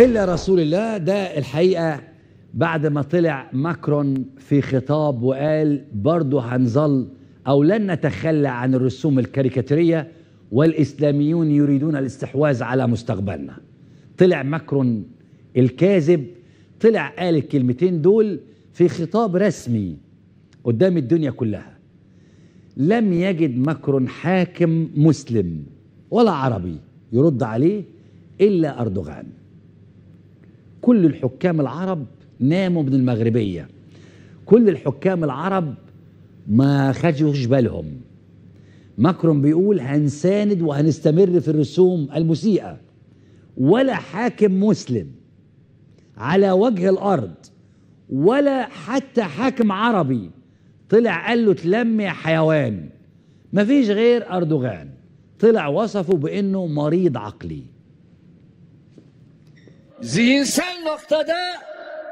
إلا رسول الله ده الحقيقة بعد ما طلع ماكرون في خطاب وقال برضه هنظل أو لن نتخلى عن الرسوم الكاريكاتيرية والإسلاميون يريدون الاستحواذ على مستقبلنا طلع ماكرون الكاذب طلع قال الكلمتين دول في خطاب رسمي قدام الدنيا كلها لم يجد ماكرون حاكم مسلم ولا عربي يرد عليه إلا أردوغان كل الحكام العرب ناموا من المغربية كل الحكام العرب ما خدوش بالهم ماكرون بيقول هنساند وهنستمر في الرسوم المسيئة ولا حاكم مسلم على وجه الأرض ولا حتى حاكم عربي طلع قال له تلم يا حيوان مفيش غير أردوغان طلع وصفه بأنه مريض عقلي zihinsel noktada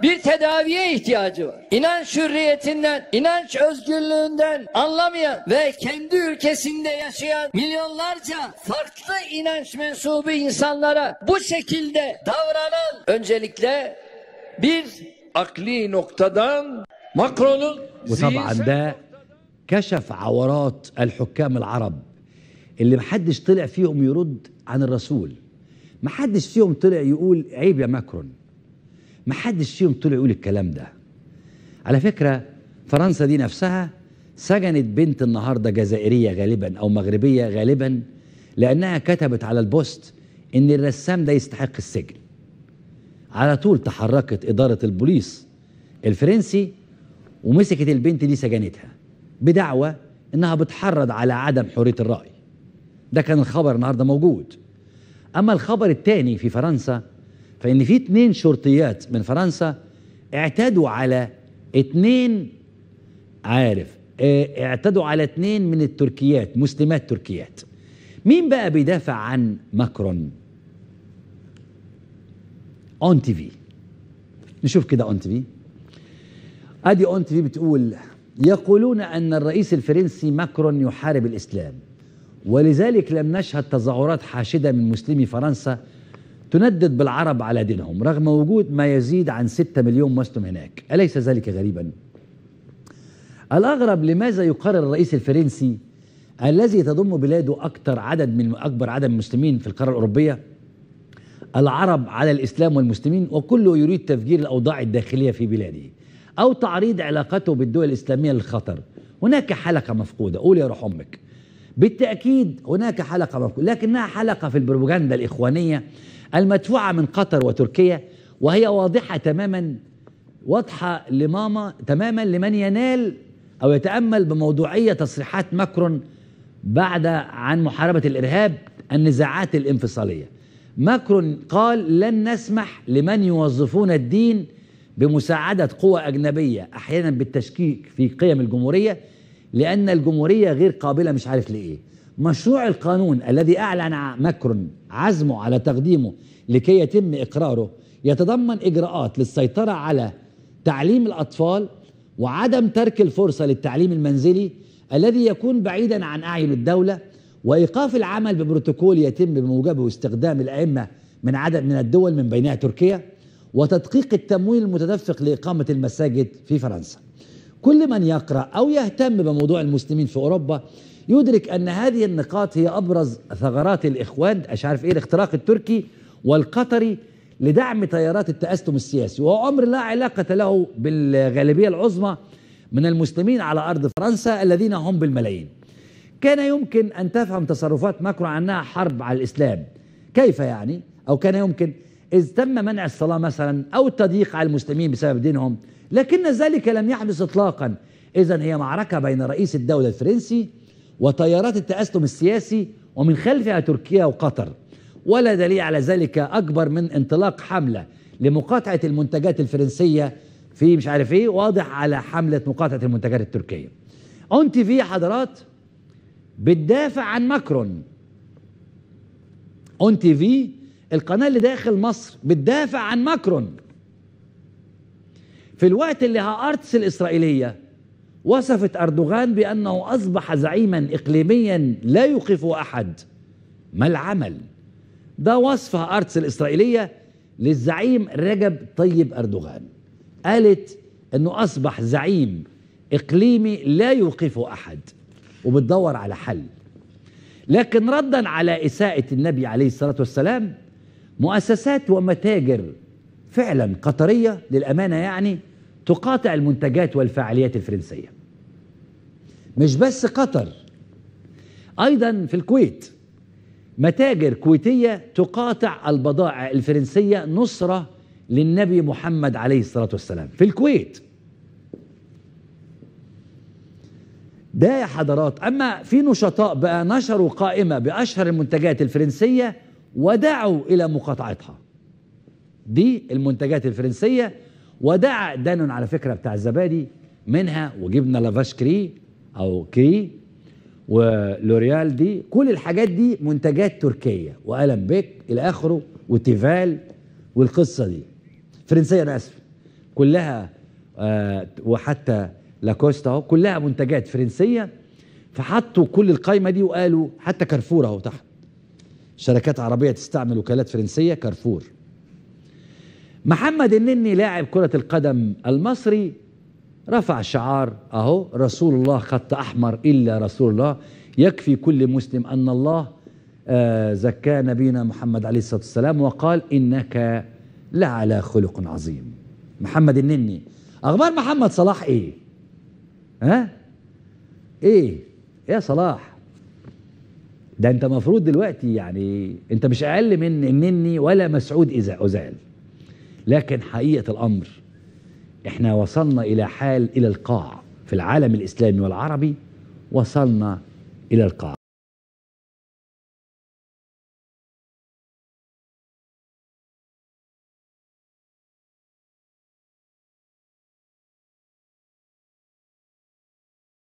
bir tedaviye ihtiyacı var. İnanç hürriyetinden, inanç özgürlüğünden anlamayan ve kendi ülkesinde yaşayan milyonlarca farklı inanç mensubu insanlara bu şekilde davranan öncelikle bir akli noktadan Macron'un وطبعا ده كشف عورات الحكام العرب اللي محدش طلع فيهم يرد عن الرسول ما حدش فيهم طلع يقول عيب يا ماكرون ما حدش فيهم طلع يقول الكلام ده على فكرة فرنسا دي نفسها سجنت بنت النهاردة جزائرية غالبا أو مغربية غالبا لأنها كتبت على البوست إن الرسام ده يستحق السجن على طول تحركت إدارة البوليس الفرنسي ومسكت البنت دي سجنتها بدعوة إنها بتحرض على عدم حرية الرأي ده كان الخبر النهاردة موجود أما الخبر الثاني في فرنسا فإن في اثنين شرطيات من فرنسا اعتدوا على اثنين عارف آه، اعتدوا على اثنين من التركيات مسلمات تركيات مين بقى بيدافع عن ماكرون اون تي في نشوف كده اون تي في ادي اون تي في بتقول يقولون ان الرئيس الفرنسي ماكرون يحارب الاسلام ولذلك لم نشهد تظاهرات حاشدة من مسلمي فرنسا تندد بالعرب على دينهم رغم وجود ما يزيد عن 6 مليون مسلم هناك أليس ذلك غريبا؟ الأغرب لماذا يقرر الرئيس الفرنسي الذي تضم بلاده أكثر عدد من أكبر عدد من المسلمين في القارة الأوروبية العرب على الإسلام والمسلمين وكله يريد تفجير الأوضاع الداخلية في بلاده أو تعريض علاقته بالدول الإسلامية للخطر هناك حلقة مفقودة قول يا روح أمك بالتأكيد هناك حلقة منكوسة لكنها حلقة في البروباغندا الإخوانية المدفوعة من قطر وتركيا وهي واضحة تماما واضحة لماما تماما لمن ينال أو يتأمل بموضوعية تصريحات ماكرون بعد عن محاربة الإرهاب النزاعات الانفصالية ماكرون قال لن نسمح لمن يوظفون الدين بمساعدة قوى أجنبية أحيانا بالتشكيك في قيم الجمهورية لأن الجمهورية غير قابلة مش عارف لإيه مشروع القانون الذي أعلن ماكرون عزمه على تقديمه لكي يتم إقراره يتضمن إجراءات للسيطرة على تعليم الأطفال وعدم ترك الفرصة للتعليم المنزلي الذي يكون بعيدا عن أعين الدولة وإيقاف العمل ببروتوكول يتم بموجبه استخدام الأئمة من عدد من الدول من بينها تركيا وتدقيق التمويل المتدفق لإقامة المساجد في فرنسا كل من يقرأ أو يهتم بموضوع المسلمين في أوروبا يدرك أن هذه النقاط هي أبرز ثغرات الإخوان مش عارف إيه الاختراق التركي والقطري لدعم تيارات التأسلم السياسي وهو أمر لا علاقة له بالغالبية العظمى من المسلمين على أرض فرنسا الذين هم بالملايين كان يمكن أن تفهم تصرفات ماكرون عنها حرب على الإسلام كيف يعني أو كان يمكن إذ تم منع الصلاة مثلا أو التضييق على المسلمين بسبب دينهم لكن ذلك لم يحدث إطلاقا إذا هي معركة بين رئيس الدولة الفرنسي وتيارات التأسلم السياسي ومن خلفها تركيا وقطر ولا دليل على ذلك أكبر من انطلاق حملة لمقاطعة المنتجات الفرنسية في مش عارف ايه واضح على حملة مقاطعة المنتجات التركية اون تي في حضرات بتدافع عن ماكرون اون تي في القناة اللي داخل مصر بتدافع عن ماكرون في الوقت اللي هارتس الإسرائيلية وصفت أردوغان بأنه أصبح زعيما إقليميا لا يوقفه أحد ما العمل ده وصف هارتس الإسرائيلية للزعيم رجب طيب أردوغان قالت أنه أصبح زعيم إقليمي لا يوقفه أحد وبتدور على حل لكن ردا على إساءة النبي عليه الصلاة والسلام مؤسسات ومتاجر فعلا قطرية للأمانة يعني تقاطع المنتجات والفعاليات الفرنسية مش بس قطر أيضا في الكويت متاجر كويتية تقاطع البضائع الفرنسية نصرة للنبي محمد عليه الصلاة والسلام في الكويت ده يا حضرات أما في نشطاء بقى نشروا قائمة بأشهر المنتجات الفرنسية ودعوا إلى مقاطعتها دي المنتجات الفرنسية ودعا دانون على فكرة بتاع الزبادي منها وجبنا لافاش كري أو كري ولوريال دي كل الحاجات دي منتجات تركية وألم بيك إلى آخره وتيفال والقصة دي فرنسية أنا آسف كلها آه وحتى لاكوستا اهو كلها منتجات فرنسية فحطوا كل القايمة دي وقالوا حتى كارفور اهو تحت شركات عربية تستعمل وكالات فرنسية كارفور محمد النني لاعب كرة القدم المصري رفع شعار أهو رسول الله خط أحمر إلا رسول الله يكفي كل مسلم أن الله آه، زكى نبينا محمد عليه الصلاة والسلام وقال إنك لعلى خلق عظيم محمد النني أخبار محمد صلاح إيه ها إيه يا صلاح ده انت مفروض دلوقتي يعني انت مش اقل من مني ولا مسعود اذا ازال لكن حقيقه الامر احنا وصلنا الى حال الى القاع في العالم الاسلامي والعربي وصلنا الى القاع